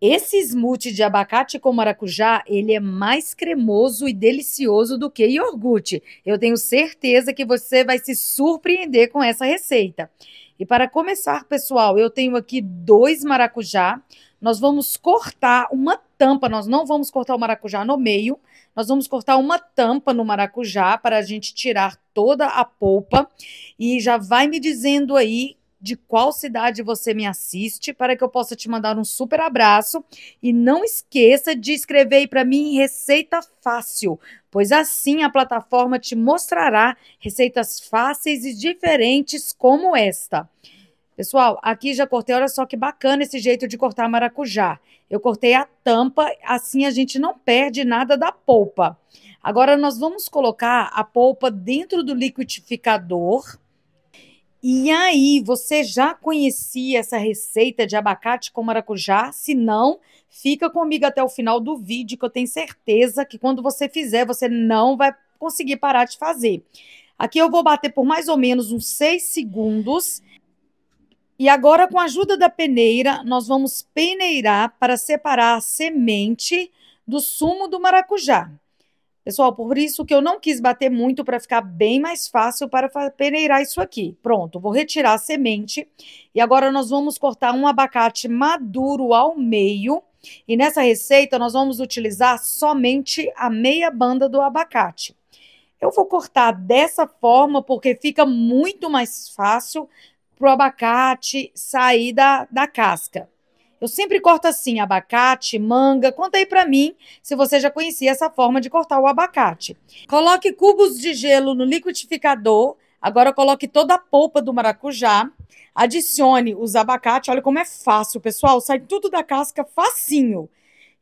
Esse smoothie de abacate com maracujá, ele é mais cremoso e delicioso do que iogurte. Eu tenho certeza que você vai se surpreender com essa receita. E para começar, pessoal, eu tenho aqui dois maracujá. Nós vamos cortar uma tampa, nós não vamos cortar o maracujá no meio, nós vamos cortar uma tampa no maracujá para a gente tirar toda a polpa. E já vai me dizendo aí de qual cidade você me assiste para que eu possa te mandar um super abraço e não esqueça de escrever aí para mim receita fácil, pois assim a plataforma te mostrará receitas fáceis e diferentes como esta. Pessoal, aqui já cortei, olha só que bacana esse jeito de cortar maracujá. Eu cortei a tampa, assim a gente não perde nada da polpa. Agora nós vamos colocar a polpa dentro do liquidificador e aí, você já conhecia essa receita de abacate com maracujá? Se não, fica comigo até o final do vídeo, que eu tenho certeza que quando você fizer, você não vai conseguir parar de fazer. Aqui eu vou bater por mais ou menos uns 6 segundos. E agora, com a ajuda da peneira, nós vamos peneirar para separar a semente do sumo do maracujá. Pessoal, por isso que eu não quis bater muito para ficar bem mais fácil para peneirar isso aqui. Pronto, vou retirar a semente e agora nós vamos cortar um abacate maduro ao meio. E nessa receita nós vamos utilizar somente a meia banda do abacate. Eu vou cortar dessa forma porque fica muito mais fácil para o abacate sair da, da casca. Eu sempre corto assim, abacate, manga. Conta aí para mim se você já conhecia essa forma de cortar o abacate. Coloque cubos de gelo no liquidificador. Agora coloque toda a polpa do maracujá. Adicione os abacates. Olha como é fácil, pessoal. Sai tudo da casca facinho.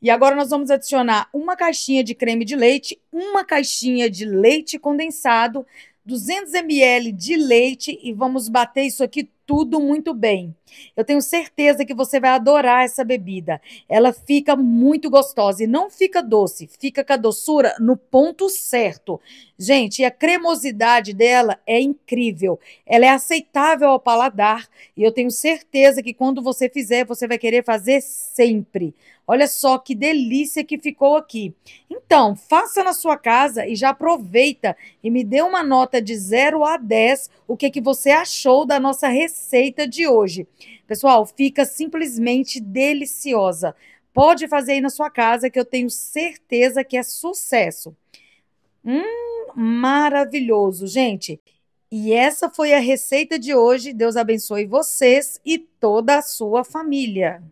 E agora nós vamos adicionar uma caixinha de creme de leite, uma caixinha de leite condensado, 200 ml de leite e vamos bater isso aqui tudo muito bem. Eu tenho certeza que você vai adorar essa bebida. Ela fica muito gostosa e não fica doce, fica com a doçura no ponto certo. Gente, a cremosidade dela é incrível. Ela é aceitável ao paladar e eu tenho certeza que quando você fizer, você vai querer fazer sempre. Olha só que delícia que ficou aqui. Então, faça na sua casa e já aproveita e me dê uma nota de 0 a 10 o que é que você achou da nossa receita receita de hoje. Pessoal, fica simplesmente deliciosa. Pode fazer aí na sua casa que eu tenho certeza que é sucesso. Hum, maravilhoso, gente. E essa foi a receita de hoje. Deus abençoe vocês e toda a sua família.